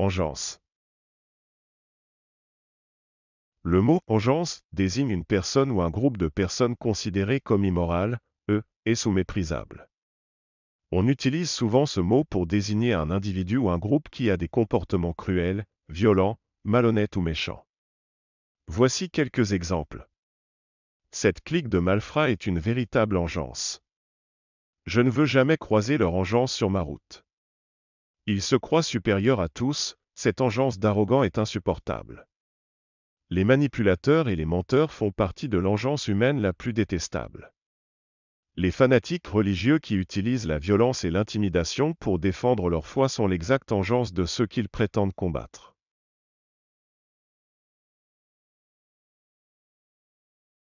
Engeance. Le mot engeance désigne une personne ou un groupe de personnes considérées comme immorales, eux, et sous méprisables. On utilise souvent ce mot pour désigner un individu ou un groupe qui a des comportements cruels, violents, malhonnêtes ou méchants. Voici quelques exemples. Cette clique de malfrats est une véritable engeance. Je ne veux jamais croiser leur engeance sur ma route. Il se croient supérieur à tous, cette engeance d'arrogant est insupportable. Les manipulateurs et les menteurs font partie de l'engeance humaine la plus détestable. Les fanatiques religieux qui utilisent la violence et l'intimidation pour défendre leur foi sont l'exacte engeance de ceux qu'ils prétendent combattre.